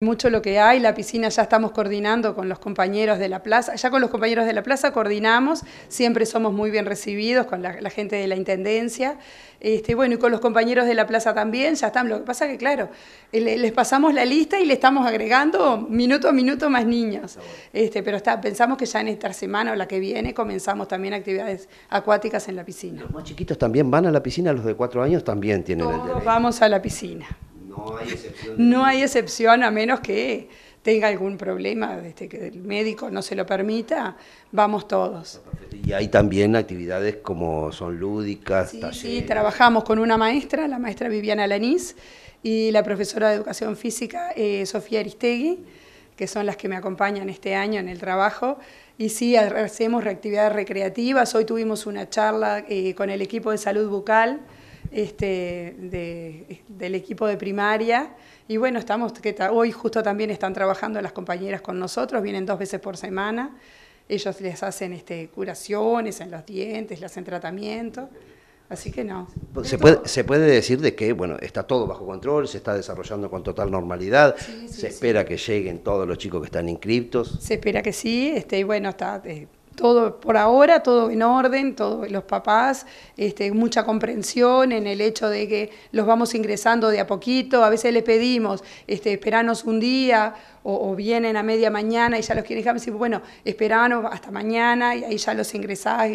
mucho lo que hay, la piscina ya estamos coordinando con los compañeros de la plaza, ya con los compañeros de la plaza coordinamos, siempre somos muy bien recibidos con la, gente de la Intendencia, este, bueno, y con los compañeros de la plaza también, ya están, lo que pasa que claro, eh, les pasamos la lista y le estamos agregando minuto a minuto más niños, este, pero está, pensamos que ya en esta semana o la que viene comenzamos también actividades acuáticas en la piscina. Los más chiquitos también van a la piscina, los de cuatro años también tienen Todos vamos a la piscina. No hay excepción. a menos que tenga algún problema, desde que el médico no se lo permita, vamos todos. Y hay también actividades como son lúdicas, sí, Sí, trabajamos con una maestra, la maestra Viviana Lanís, y la profesora de Educación Física, eh, Sofía Aristegui, que son las que me acompañan este año en el trabajo. Y sí, hacemos actividades recreativas. Hoy tuvimos una charla eh, con el equipo de salud bucal este, del equipo de primaria. Y bueno, estamos, que hoy justo también están trabajando las compañeras con nosotros, vienen dos veces por semana. Ellos les hacen este, curaciones en los dientes, les hacen tratamiento. Así que no. Pues, se puede, se puede decir de que, bueno, está todo bajo control, se está desarrollando con total normalidad, se espera que lleguen todos los chicos que están inscriptos. Se espera que sí, este, y bueno, está, eh, todo por ahora, todo en orden, todos los papás, este, mucha comprensión en el hecho de que los vamos ingresando de a poquito, a veces les pedimos, este, esperanos un día o, vienen a media mañana y ya los quieren dejar, bueno, esperanos hasta mañana y ahí ya los ingresás,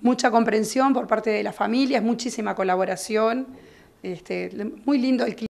mucha comprensión por parte de las familias, muchísima colaboración, este, muy lindo el